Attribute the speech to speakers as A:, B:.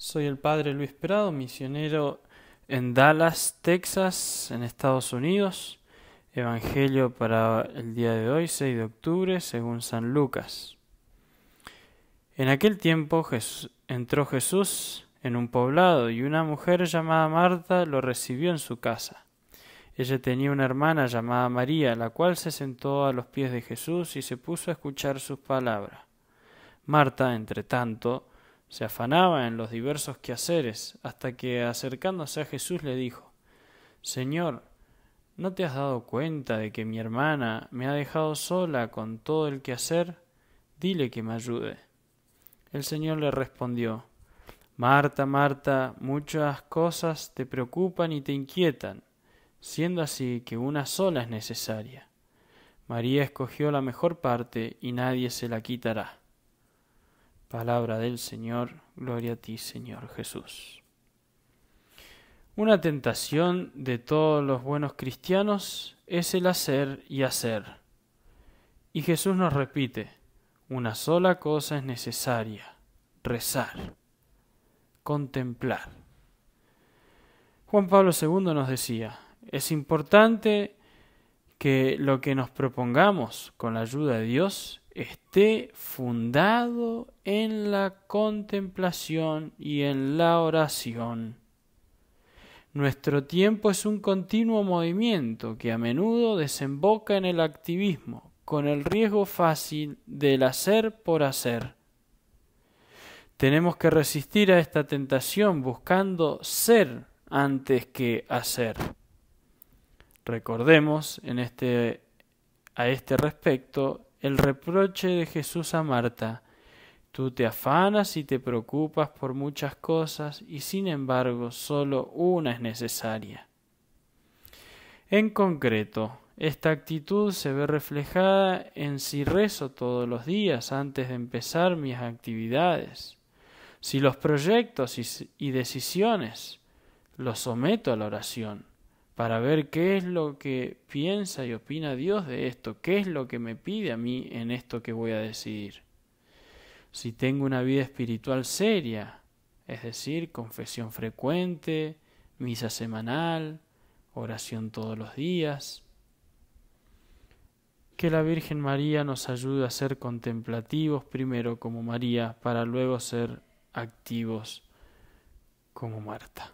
A: Soy el padre Luis Prado, misionero en Dallas, Texas, en Estados Unidos. Evangelio para el día de hoy, 6 de octubre, según San Lucas. En aquel tiempo entró Jesús en un poblado y una mujer llamada Marta lo recibió en su casa. Ella tenía una hermana llamada María, la cual se sentó a los pies de Jesús y se puso a escuchar sus palabras. Marta, entre tanto, se afanaba en los diversos quehaceres hasta que, acercándose a Jesús, le dijo Señor, ¿no te has dado cuenta de que mi hermana me ha dejado sola con todo el quehacer? Dile que me ayude. El Señor le respondió Marta, Marta, muchas cosas te preocupan y te inquietan, siendo así que una sola es necesaria. María escogió la mejor parte y nadie se la quitará. Palabra del Señor, gloria a ti Señor Jesús. Una tentación de todos los buenos cristianos es el hacer y hacer. Y Jesús nos repite, una sola cosa es necesaria, rezar, contemplar. Juan Pablo II nos decía, es importante que lo que nos propongamos con la ayuda de Dios esté fundado en la contemplación y en la oración. Nuestro tiempo es un continuo movimiento que a menudo desemboca en el activismo, con el riesgo fácil del hacer por hacer. Tenemos que resistir a esta tentación buscando ser antes que hacer. Recordemos en este, a este respecto el reproche de Jesús a Marta. Tú te afanas y te preocupas por muchas cosas y sin embargo solo una es necesaria. En concreto, esta actitud se ve reflejada en si rezo todos los días antes de empezar mis actividades, si los proyectos y, decisiones los someto a la oración para ver qué es lo que piensa y opina Dios de esto, qué es lo que me pide a mí en esto que voy a decidir. Si tengo una vida espiritual seria, es decir, confesión frecuente, misa semanal, oración todos los días. Que la Virgen María nos ayude a ser contemplativos primero como María para luego ser activos como Marta.